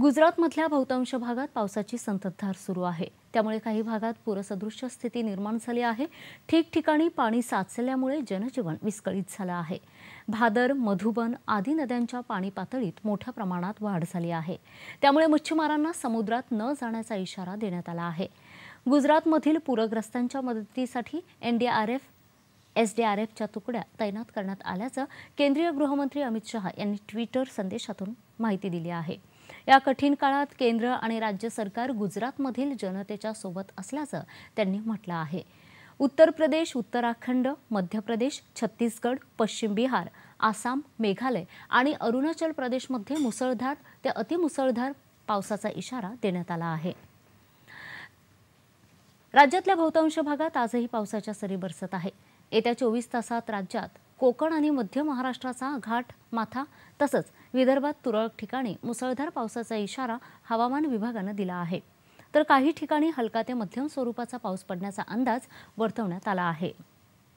गुजरातमधल्या बहुतांश भागात पावसाची संततधार सुरू आहे त्यामुळे काही भागात पूरसदृश्य स्थिती निर्माण झाली आहे ठिकठिकाणी पाणी साचल्यामुळे जनजीवन विस्कळीत झालं आहे भादर मधुबन आदी नद्यांच्या पाणी पातळीत मोठ्या प्रमाणात वाढ झाली आहे त्यामुळे मच्छिमारांना समुद्रात न जाण्याचा इशारा देण्यात आला आहे गुजरातमधील पूरग्रस्तांच्या मदतीसाठी एनडीआरएफ एफच्या तुकड्या तैनात करण्यात आल्याचं केंद्रीय गृहमंत्री अमित शहा यांनी ट्विटर संदेशातून माहिती दिली आहे या कठीण काळात केंद्र आणि राज्य सरकार गुजरातमधील जनतेच्या सोबत असल्याचं त्यांनी म्हटलं आहे उत्तर प्रदेश उत्तराखंड मध्य प्रदेश छत्तीसगड पश्चिम बिहार आसाम मेघालय आणि अरुणाचल प्रदेशमध्ये मुसळधार ते अतिमुसळधार पावसाचा इशारा देण्यात आला आहे राज्यातल्या बहुतांश भागात आजही पावसाच्या सरी बरसत आहे येत्या चोवीस तासात राज्यात कोकण आणि मध्य महाराष्ट्राचा घाट माथा तसंच विदर्भात तुरळक ठिकाणी मुसळधार पावसाचा इशारा हवामान विभागानं दिला आहे तर काही ठिकाणी हलका ते मध्यम स्वरूपाचा पाऊस पडण्याचा अंदाज वर्तवण्यात आला आहे